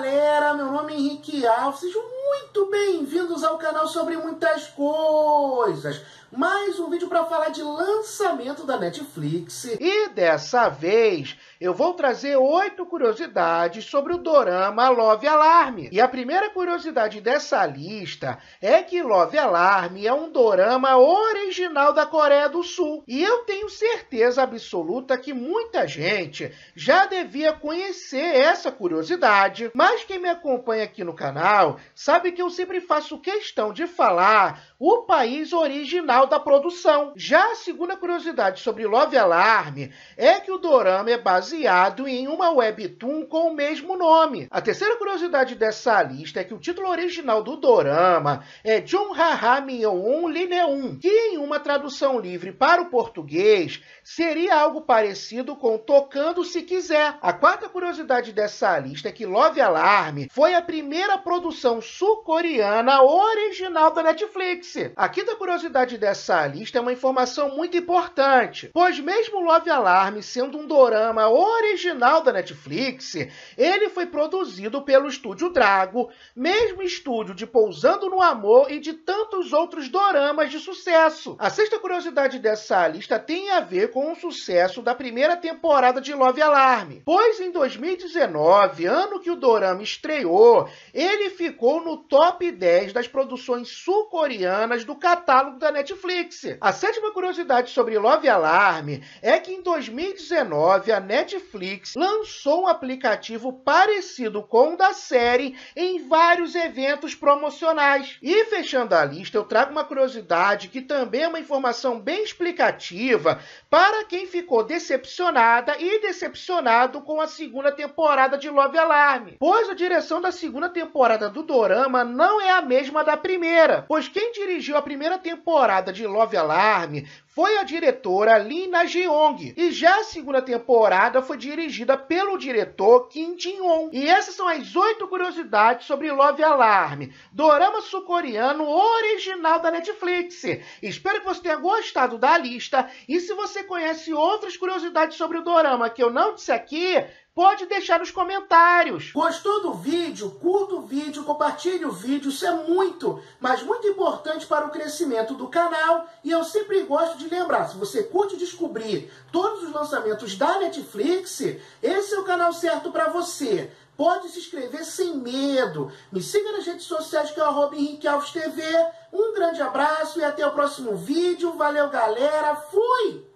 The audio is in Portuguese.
galera, meu nome é Henrique Alves, sejam muito bem-vindos ao canal sobre muitas coisas. Mais um vídeo para falar de lançamento da Netflix. E dessa vez eu vou trazer oito curiosidades sobre o dorama Love Alarm. E a primeira curiosidade dessa lista é que Love Alarm é um dorama original da Coreia do Sul. E eu tenho certeza absoluta que muita gente já devia conhecer essa curiosidade. Mas quem me acompanha aqui no canal sabe que eu sempre faço questão de falar o país original da produção. Já a segunda curiosidade sobre Love Alarm é que o dorama é baseado baseado em uma webtoon com o mesmo nome. A terceira curiosidade dessa lista é que o título original do dorama é John Haha Myeon Lineum, que em uma tradução livre para o português seria algo parecido com Tocando Se Quiser. A quarta curiosidade dessa lista é que Love Alarm foi a primeira produção sul-coreana original da Netflix. A quinta curiosidade dessa lista é uma informação muito importante, pois mesmo Love Alarm sendo um dorama original da Netflix, ele foi produzido pelo estúdio Drago, mesmo estúdio de Pousando no Amor e de tantos outros doramas de sucesso. A sexta curiosidade dessa lista tem a ver com o sucesso da primeira temporada de Love Alarm, pois em 2019, ano que o dorama estreou, ele ficou no top 10 das produções sul-coreanas do catálogo da Netflix. A sétima curiosidade sobre Love Alarm é que em 2019 a Netflix Netflix lançou um aplicativo parecido com o da série em vários eventos promocionais. E fechando a lista, eu trago uma curiosidade que também é uma informação bem explicativa para quem ficou decepcionada e decepcionado com a segunda temporada de Love Alarm, pois a direção da segunda temporada do Dorama não é a mesma da primeira, pois quem dirigiu a primeira temporada de Love Alarm foi a diretora Lina Jeong, e já a segunda temporada foi dirigida pelo diretor Kim Jin-won. E essas são as oito curiosidades sobre Love Alarm, dorama sul-coreano original da Netflix. Espero que você tenha gostado da lista e se você conhece outras curiosidades sobre o dorama que eu não disse aqui, pode deixar nos comentários. Gostou do vídeo? Curta o vídeo, compartilhe o vídeo, isso é muito, mas muito importante para o crescimento do canal. E eu sempre gosto de lembrar, se você curte descobrir todos os lançamentos da Netflix, esse é o canal certo para você. Pode se inscrever sem medo. Me siga nas redes sociais que é o arroba Henrique Alves TV. Um grande abraço e até o próximo vídeo. Valeu, galera. Fui!